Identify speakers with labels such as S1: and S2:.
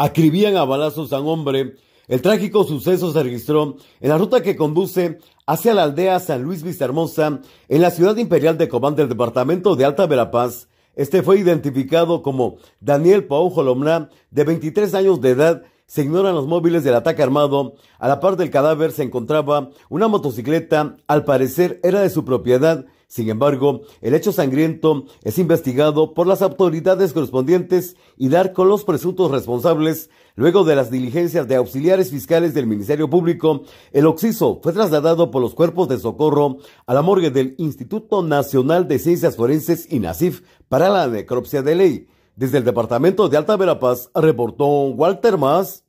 S1: Acribían a balazos a un hombre. El trágico suceso se registró en la ruta que conduce hacia la aldea San Luis Vistahermosa, en la ciudad imperial de Cobán del departamento de Alta Verapaz. Este fue identificado como Daniel Pau Jolomna, de 23 años de edad, se ignoran los móviles del ataque armado. A la par del cadáver se encontraba una motocicleta, al parecer era de su propiedad, sin embargo, el hecho sangriento es investigado por las autoridades correspondientes y dar con los presuntos responsables. Luego de las diligencias de auxiliares fiscales del Ministerio Público, el oxiso fue trasladado por los cuerpos de socorro a la morgue del Instituto Nacional de Ciencias Forenses y NACIF para la necropsia de ley. Desde el Departamento de Alta Verapaz reportó Walter Mas.